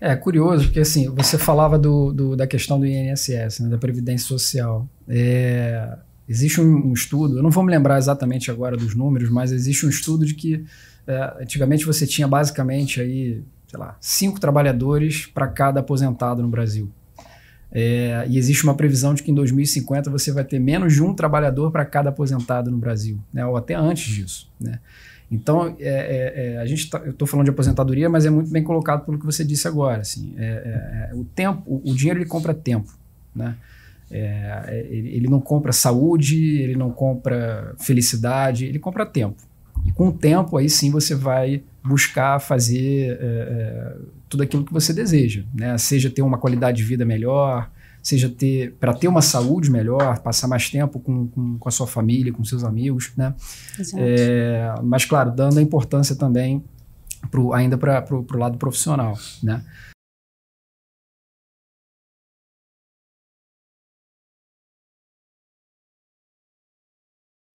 É curioso, porque assim, você falava do, do da questão do INSS, né, da Previdência Social. É, existe um, um, estudo, eu não vou me lembrar exatamente agora dos números, mas existe um estudo de que é, antigamente você tinha basicamente aí, sei lá, cinco trabalhadores para cada aposentado no Brasil. É, e existe uma previsão de que em 2050 você vai ter menos de um trabalhador para cada aposentado no Brasil, né? ou até antes disso. Né? Então, é, é, é a gente tá, eu estou falando de aposentadoria, mas é muito bem colocado pelo que você disse agora. Assim, é, é, o tempo, o, o, dinheiro ele compra tempo. Né? ele, ele não compra saúde, ele não compra felicidade, ele compra tempo. E com o tempo, aí sim você vai buscar fazer é, é, tudo aquilo que você deseja, né? Seja ter uma qualidade de vida melhor, seja ter para ter uma saúde melhor, passar mais tempo com, com, com a sua família, com seus amigos, né? É, mas claro, dando a importância também pro, ainda para o pro, pro lado profissional, né?